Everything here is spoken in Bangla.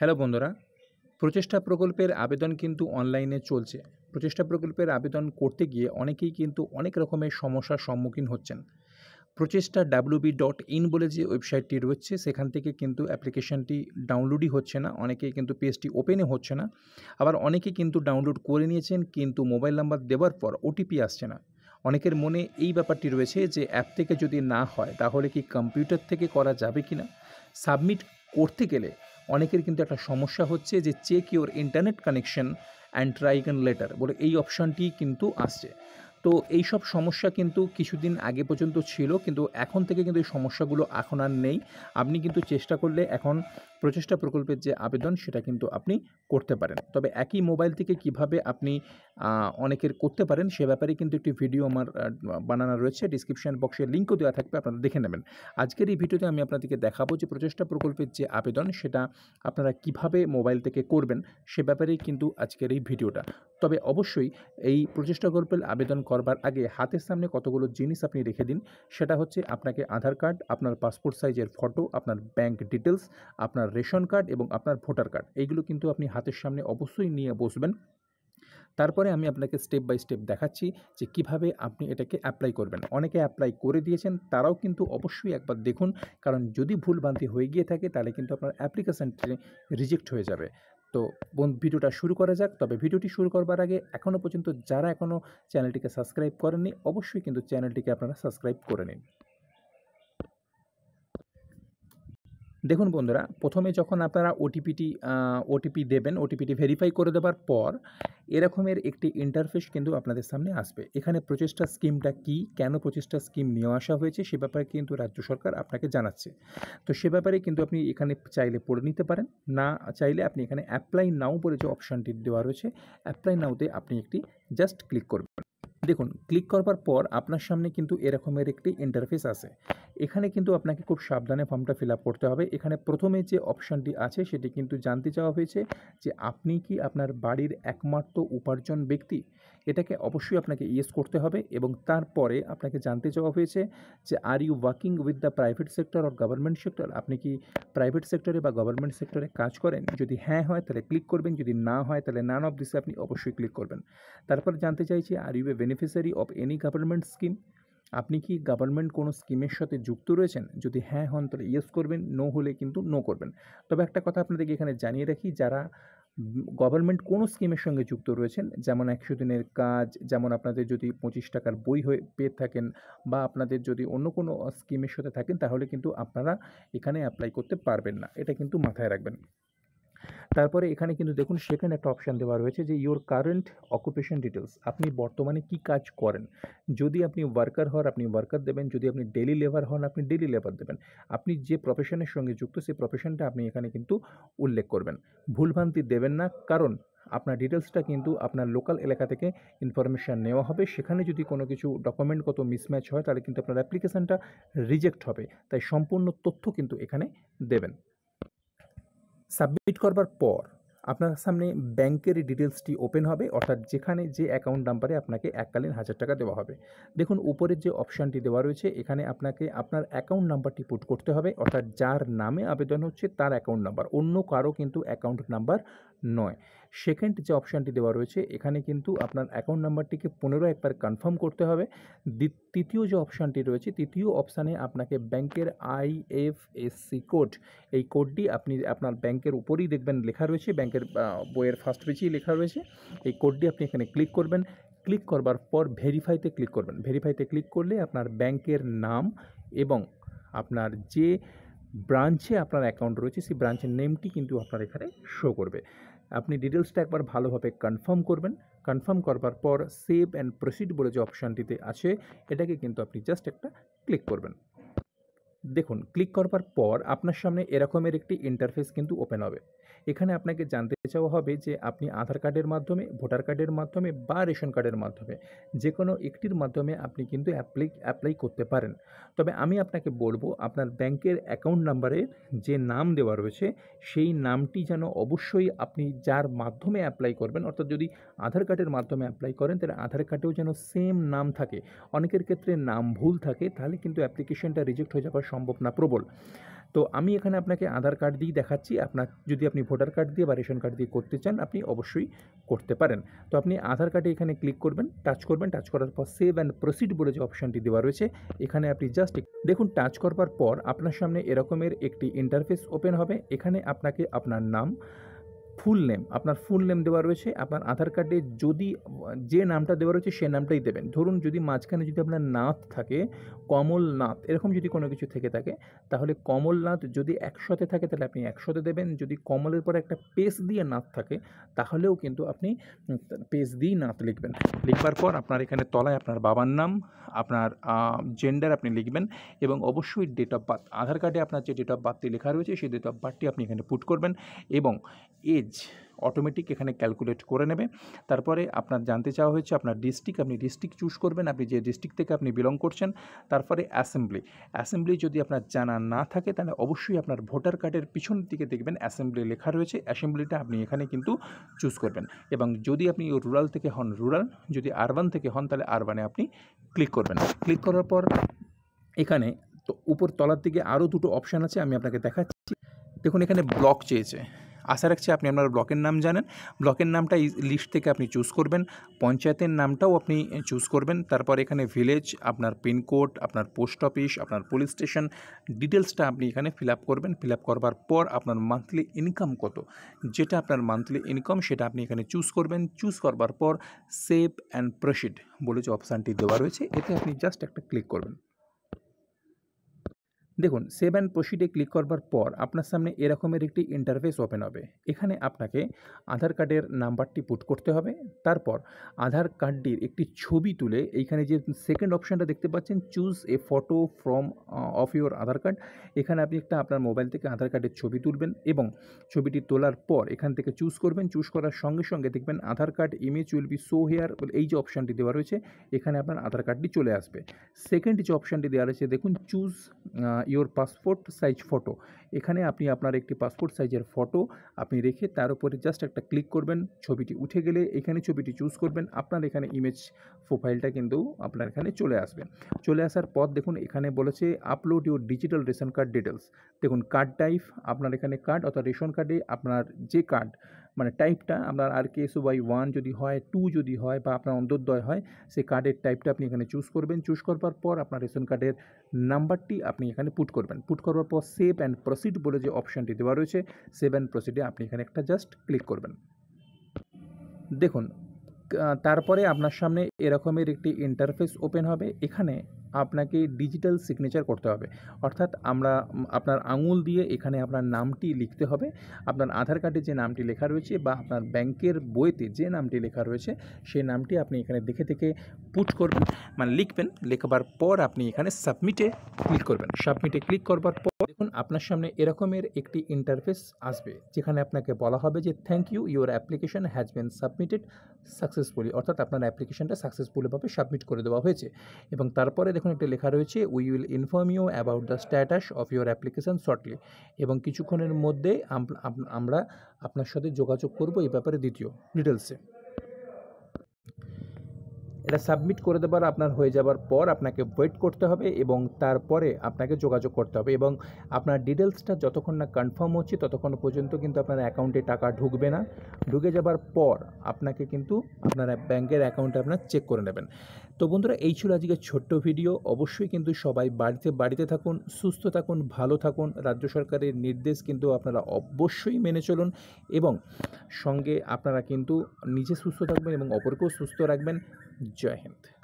হ্যালো বন্ধুরা প্রচেষ্টা প্রকল্পের আবেদন কিন্তু অনলাইনে চলছে প্রচেষ্টা প্রকল্পের আবেদন করতে গিয়ে অনেকেই কিন্তু অনেক রকমের সমস্যার সম্মুখীন হচ্ছেন প্রচেষ্টা বি ডট ইন বলে যে ওয়েবসাইটটি রয়েছে সেখান থেকে কিন্তু অ্যাপ্লিকেশানটি ডাউনলোডই হচ্ছে না অনেকে কিন্তু পেজটি ওপেনে হচ্ছে না আবার অনেকে কিন্তু ডাউনলোড করে নিয়েছেন কিন্তু মোবাইল নাম্বার দেওয়ার পর ওটিপি আসছে না অনেকের মনে এই ব্যাপারটি রয়েছে যে অ্যাপ থেকে যদি না হয় তাহলে কি কম্পিউটার থেকে করা যাবে কি না সাবমিট করতে গেলে অনেকের কিন্তু একটা সমস্যা হচ্ছে যে check your internet connection and try again later বলে এই অপশানটি কিন্তু আসছে তো এই সব সমস্যা কিন্তু কিছুদিন আগে পর্যন্ত ছিল কিন্তু এখন থেকে কিন্তু এই সমস্যাগুলো এখন আর নেই আপনি কিন্তু চেষ্টা করলে এখন প্রচেষ্টা প্রকল্পের যে আবেদন সেটা কিন্তু আপনি করতে পারেন তবে একই মোবাইল থেকে কিভাবে আপনি অনেকের করতে পারেন সে ব্যাপারে কিন্তু একটি ভিডিও আমার বানানো রয়েছে ডিসক্রিপশান বক্সে লিঙ্কও দেওয়া থাকবে আপনারা দেখে নেবেন আজকের এই ভিডিওতে আমি আপনাদেরকে দেখাবো যে প্রচেষ্টা প্রকল্পের যে আবেদন সেটা আপনারা কিভাবে মোবাইল থেকে করবেন সে ব্যাপারেই কিন্তু আজকের এই ভিডিওটা তবে অবশ্যই এই প্রচেষ্টা প্রকল্পের আবেদন করবার আগে হাতের সামনে কতগুলো জিনিস আপনি রেখে দিন সেটা হচ্ছে আপনাকে আধার কার্ড আপনার পাসপোর্ট সাইজের ফটো আপনার ব্যাংক ডিটেলস আপনার আপনার রেশন কার্ড এবং আপনার ভোটার কার্ড এইগুলো কিন্তু আপনি হাতের সামনে অবশ্যই নিয়ে বসবেন তারপরে আমি আপনাকে স্টেপ বাই স্টেপ দেখাচ্ছি যে কিভাবে আপনি এটাকে অ্যাপ্লাই করবেন অনেকে অ্যাপ্লাই করে দিয়েছেন তারাও কিন্তু অবশ্যই একবার দেখুন কারণ যদি ভুলভ্রান্তি হয়ে গিয়ে থাকে তাহলে কিন্তু আপনার অ্যাপ্লিকেশানটি রিজেক্ট হয়ে যাবে তো ভিডিওটা শুরু করা যাক তবে ভিডিওটি শুরু করবার আগে এখনও পর্যন্ত যারা এখনও চ্যানেলটিকে সাবস্ক্রাইব করেননি অবশ্যই কিন্তু চ্যানেলটিকে আপনারা সাবস্ক্রাইব করে নিন দেখুন বন্ধুরা প্রথমে যখন আপনারা ওটিপিটি ওটিপি দেবেন ওটিপিটি ভেরিফাই করে দেওয়ার পর এরকমের একটি ইন্টারফেস কিন্তু আপনাদের সামনে আসবে এখানে প্রচেষ্টা স্কিমটা কি কেন প্রচেষ্টা স্কিম নিয়ে আসা হয়েছে সে ব্যাপারে কিন্তু রাজ্য সরকার আপনাকে জানাচ্ছে তো সে ব্যাপারে কিন্তু আপনি এখানে চাইলে পড়ে নিতে পারেন না চাইলে আপনি এখানে অ্যাপ্লাই নাও বলে যে অপশানটি দেওয়া রয়েছে অ্যাপ্লাই নাওতে আপনি একটি জাস্ট ক্লিক করবেন দেখুন ক্লিক করবার পর আপনার সামনে কিন্তু এরকমের একটি ইন্টারফেস আছে এখানে কিন্তু আপনাকে খুব সাবধানে ফর্মটা ফিল করতে হবে এখানে প্রথমে যে অপশনটি আছে সেটি কিন্তু জানতে চাওয়া হয়েছে যে আপনি কি আপনার বাড়ির একমাত্র উপার্জন ব্যক্তি এটাকে অবশ্যই আপনাকে ইয়েস করতে হবে এবং তারপরে আপনাকে জানতে চাওয়া হয়েছে যে are you working with the private sector or government sector আপনি কি প্রাইভেট সেক্টরে বা গভর্নমেন্ট সেক্টরে কাজ করেন যদি হ্যাঁ হয় তাহলে ক্লিক করবেন যদি না হয় তাহলে নান অফ দিসে আপনি অবশ্যই ক্লিক করবেন তারপর জানতে চাইছি are you a benefit beneficiary of any government scheme আপনি কি গভর্নমেন্ট কোনো স্কিমের সাথে যুক্ত রয়েছেন যদি হ্যাঁ হন তাহলে ইয়েস করবেন নো হলে কিন্তু নো করবেন তবে একটা কথা আপনাদেরকে এখানে জানিয়ে রাখি যারা গভর্নমেন্ট কোনো স্কিমের সঙ্গে যুক্ত রয়েছেন যেমন একশো দিনের কাজ যেমন আপনাদের যদি পঁচিশ টাকার বই হয়ে পেয়ে থাকেন বা আপনাদের যদি অন্য কোনো স্কিমের সাথে থাকেন তাহলে কিন্তু আপনারা এখানে অ্যাপ্লাই করতে পারবেন না এটা কিন্তু মাথায় রাখবেন তারপরে এখানে কিন্তু দেখুন সেখানে একটা অপশান দেওয়া রয়েছে যে ইওর কারেন্ট অকুপেশন ডিটেলস আপনি বর্তমানে কি কাজ করেন যদি আপনি ওয়ার্কার হন আপনি ওয়ার্কার দেবেন যদি আপনি ডেলি লেবার হন আপনি ডেলি লেবার দেবেন আপনি যে প্রফেশনের সঙ্গে যুক্ত সেই প্রফেশনটা আপনি এখানে কিন্তু উল্লেখ করবেন ভুলভ্রান্তি দেবেন না কারণ আপনার ডিটেলসটা কিন্তু আপনার লোকাল এলাকা থেকে ইনফরমেশান নেওয়া হবে সেখানে যদি কোনো কিছু ডকুমেন্ট কত মিসম্যাচ হয় তাহলে কিন্তু আপনার অ্যাপ্লিকেশানটা রিজেক্ট হবে তাই সম্পূর্ণ তথ্য কিন্তু এখানে দেবেন সাবমিট করবার পর আপনার সামনে ব্যাংকের ডিটেলসটি ওপেন হবে অর্থাৎ যেখানে যে অ্যাকাউন্ট নাম্বারে আপনাকে এককালীন হাজার টাকা দেওয়া হবে দেখুন উপরের যে অপশানটি দেওয়া রয়েছে এখানে আপনাকে আপনার অ্যাকাউন্ট নাম্বারটি পুট করতে হবে অর্থাৎ যার নামে আবেদন হচ্ছে তার অ্যাকাউন্ট নাম্বার অন্য কারো কিন্তু অ্যাকাউন্ট নাম্বার নয় সেকেন্ড যে অপশানটি দেওয়া রয়েছে এখানে কিন্তু আপনার অ্যাকাউন্ট নাম্বারটিকে পনেরো একবার কনফার্ম করতে হবে তৃতীয় যে অপশানটি রয়েছে তৃতীয় অপশানে আপনাকে ব্যাংকের আইএফএসসি কোড এই কোডটি আপনি আপনার ব্যাংকের উপরেই দেখবেন লেখা রয়েছে ব্যাংকের বইয়ের ফার্স্ট পেজেই লেখা রয়েছে এই কোডটি আপনি এখানে ক্লিক করবেন ক্লিক করবার পর ভেরিফাইতে ক্লিক করবেন ভেরিফাইতে ক্লিক করলে আপনার ব্যাংকের নাম এবং আপনার যে ব্রাঞ্চে আপনার অ্যাকাউন্ট রয়েছে সেই ব্রাঞ্চের নেমটি কিন্তু আপনার এখানে শো করবে আপনি ডিটেলসটা একবার ভালোভাবে কনফার্ম করবেন কনফার্ম করবার পর সেভ অ্যান্ড প্রসিড বলে যে অপশানটিতে আছে এটাকে কিন্তু আপনি জাস্ট একটা ক্লিক করবেন দেখুন ক্লিক করবার পর আপনার সামনে এরকমের একটি ইন্টারফেস কিন্তু ওপেন হবে এখানে আপনাকে জানতে চাওয়া হবে যে আপনি আধার কার্ডের মাধ্যমে ভোটার কার্ডের মাধ্যমে বা রেশন কার্ডের মাধ্যমে যে কোনো একটির মাধ্যমে আপনি কিন্তু অ্যাপ্লাই অ্যাপ্লাই করতে পারেন তবে আমি আপনাকে বলবো আপনার ব্যাংকের অ্যাকাউন্ট নাম্বারে যে নাম দেওয়া রয়েছে সেই নামটি যেন অবশ্যই আপনি যার মাধ্যমে অ্যাপ্লাই করবেন অর্থাৎ যদি আধার কার্ডের মাধ্যমে অ্যাপ্লাই করেন তাহলে আধার কার্ডেও যেন সেম নাম থাকে অনেকের ক্ষেত্রে নাম ভুল থাকে তাহলে কিন্তু অ্যাপ্লিকেশনটা রিজেক্ট হয়ে যাওয়ার সম্ভব না প্রবল তো আমি এখানে আপনাকে আধার কার্ড দিয়েই দেখাচ্ছি আপনার যদি আপনি ভোটার কার্ড দিয়ে বা রেশন কার্ড দিয়ে করতে চান আপনি অবশ্যই করতে পারেন তো আপনি আধার কার্ডে এখানে ক্লিক করবেন টাচ করবেন টাচ করার পর সেভ অ্যান্ড প্রসিড বলে যে অপশানটি দেওয়া রয়েছে এখানে আপনি জাস্ট দেখুন টাচ করবার পর আপনার সামনে এরকমের একটি ইন্টারফেস ওপেন হবে এখানে আপনাকে আপনার নাম ফুল নেম আপনার ফুল নেম দেওয়া রয়েছে আপনার আধার কার্ডে যদি যে নামটা দেওয়া রয়েছে সে নামটাই দেবেন ধরুন যদি মাঝখানে যদি আপনার নাথ থাকে কমলনাথ এরকম যদি কোনো কিছু থেকে থাকে তাহলে কমলনাথ যদি একশোতে থাকে তাহলে আপনি একশোতে দেবেন যদি কমলের পরে একটা পেস দিয়ে নাথ থাকে তাহলেও কিন্তু আপনি পেস দিয়ে নাথ লিখবেন লিখবার পর আপনার এখানে তলায় আপনার বাবার নাম আপনার জেন্ডার আপনি লিখবেন এবং অবশ্যই ডেট অফ বার্থ আধার কার্ডে আপনার যে ডেট অফ বার্থটি লেখা রয়েছে সেই ডেট অফ বার্থটি আপনি এখানে পুট করবেন এবং এজ অটোমেটিক এখানে ক্যালকুলেট করে নেবে তারপরে আপনার জানতে চাওয়া হয়েছে আপনার ডিস্ট্রিক্ট আপনি ডিস্ট্রিক্ট চুজ করবেন আপনি যে ডিস্ট্রিক্ট থেকে আপনি বিলং করছেন তারপরে অ্যাসেম্বলি অ্যাসেম্বলি যদি আপনার জানা না থাকে তাহলে অবশ্যই আপনার ভোটার কার্ডের পিছনের দিকে দেখবেন অ্যাসেম্বলি লেখা রয়েছে অ্যাসেম্বলিটা আপনি এখানে কিন্তু চুজ করবেন এবং যদি আপনি রুরাল থেকে হন রুরাল যদি আরবান থেকে হন তাহলে আরবানে আপনি ক্লিক করবেন ক্লিক করার পর এখানে তো উপর তলার দিকে আরও দুটো অপশান আছে আমি আপনাকে দেখাচ্ছি দেখুন এখানে ব্লক চেয়েছে আশা রাখছি আপনি আপনার ব্লকের নাম জানেন ব্লকের নামটা লিস্ট থেকে আপনি চুজ করবেন পঞ্চায়েতের নামটাও আপনি চুজ করবেন তারপর এখানে ভিলেজ আপনার পিনকোড আপনার পোস্ট অফিস আপনার পুলিশ স্টেশন ডিটেলসটা আপনি এখানে ফিল আপ করবেন ফিল আপ করবার পর আপনার মান্থলি ইনকাম কত যেটা আপনার মান্থলি ইনকাম সেটা আপনি এখানে চুজ করবেন চুজ করবার পর সেভ অ্যান্ড প্রসিড বলে যে অপশানটি দেওয়া রয়েছে এতে আপনি জাস্ট একটা ক্লিক করবেন দেখুন সেভ অ্যান্ড প্রসিডে ক্লিক করবার পর আপনার সামনে এরকমের একটি ইন্টারফেস ওপেন হবে এখানে আপনাকে আধার কার্ডের নাম্বারটি পুট করতে হবে তারপর আধার কার্ডটির একটি ছবি তুলে এইখানে যে সেকেন্ড অপশানটা দেখতে পাচ্ছেন choose a photo from of your Aadhaar card এখানে আপনি একটা আপনার মোবাইল থেকে আধার কার্ডের ছবি তুলবেন এবং ছবিটি তোলার পর এখান থেকে চুজ করবেন চুজ করার সঙ্গে সঙ্গে দেখবেন Aadhaar card image will be show here এই যে অপশানটি দেওয়া রয়েছে এখানে আপনার আধার কার্ডটি চলে আসবে সেকেন্ড যে অপশানটি দেওয়া রয়েছে দেখুন choose your passport size photo এখানে আপনি আপনার একটি পাসপোর্ট সাইজের ফটো আপনি রেখে তার উপরে জাস্ট একটা ক্লিক করবেন ছবিটি উঠে গেলে এখানে ছবিটি চুজ করবেন আপনার এখানে ইমেজ প্রোফাইলটা কিন্তু আপনার এখানে চলে আসবে চলে আসার পর দেখুন এখানে বলেছে upload your digital ration card details দেখুন কার্ড টাইপ আপনার এখানে কার্ড অর্থাৎ রেশন কার্ডে আপনার যে কার্ড মানে টাইপটা আপনার R K S O by one যদি হয় টু যদি হয় বা আপনার অন্তর্দয় হয় সেই কার্ডের টাইপটা আপনি এখানে চুজ করবেন চুজ করবার পর আপনার রেশন কার্ডের নাম্বারটি আপনি এখানে পুট করবেন পুট করবার পর সেভ অ্যান্ড প্রসিড বলে যে অপশানটি দেওয়া রয়েছে সেভ অ্যান্ড প্রসিডে আপনি এখানে একটা জাস্ট ক্লিক করবেন দেখুন তারপরে আপনার সামনে এরকমের একটি ইন্টারফেস ওপেন হবে এখানে আপনাকে ডিজিটাল সিগনেচার করতে হবে অর্থাৎ আমরা আপনার আঙুল দিয়ে এখানে আপনার নামটি লিখতে হবে আপনার আধার কার্ডে যে নামটি লেখা রয়েছে বা আপনার ব্যাংকের বইতে যে নামটি লেখা রয়েছে সেই নামটি আপনি এখানে দেখে দেখে পুট করবেন মানে লিখবেন লেখবার পর আপনি এখানে সাবমিটে ক্লিক করবেন সাবমিটে ক্লিক করবার পর দেখুন আপনার সামনে এরকমের একটি ইন্টারফেস আসবে যেখানে আপনাকে বলা হবে যে thank you your application has been submitted successfully অর্থাৎ আপনার অ্যাপ্লিকেশনটা সাকসেসফুলিভাবে সাবমিট করে দেওয়া হয়েছে এবং তারপরে দেখুন একটা লেখা রয়েছে we will inform you about the status of your application shortly এবং কিছুক্ষণের মধ্যে আমরা আপনার সাথে যোগাযোগ করব এই ব্যাপারে দ্বিতীয় ডিটেলসে এটা সাবমিট করে দেবার আপনার হয়ে যাবার পর আপনাকে ওয়েট করতে হবে এবং তারপরে আপনাকে যোগাযোগ করতে হবে এবং আপনার ডিটেলসটা যতক্ষণ না কনফার্ম হচ্ছে ততক্ষণ পর্যন্ত কিন্তু আপনার অ্যাকাউন্টে টাকা ঢুকবে না ঢুকে যাবার পর আপনাকে কিন্তু আপনার ব্যাংকের অ্যাকাউন্টে আপনার চেক করে নেবেন তো বন্ধুরা এই ছিল আজকের ছোট্ট ভিডিও অবশ্যই কিন্তু সবাই বাড়িতে বাড়িতে থাকুন সুস্থ থাকুন ভালো থাকুন রাজ্য সরকারের নির্দেশ কিন্তু আপনারা অবশ্যই মেনে চলুন এবং সঙ্গে আপনারা কিন্তু নিজে সুস্থ থাকবেন এবং অপরকেও সুস্থ রাখবেন जय हिंद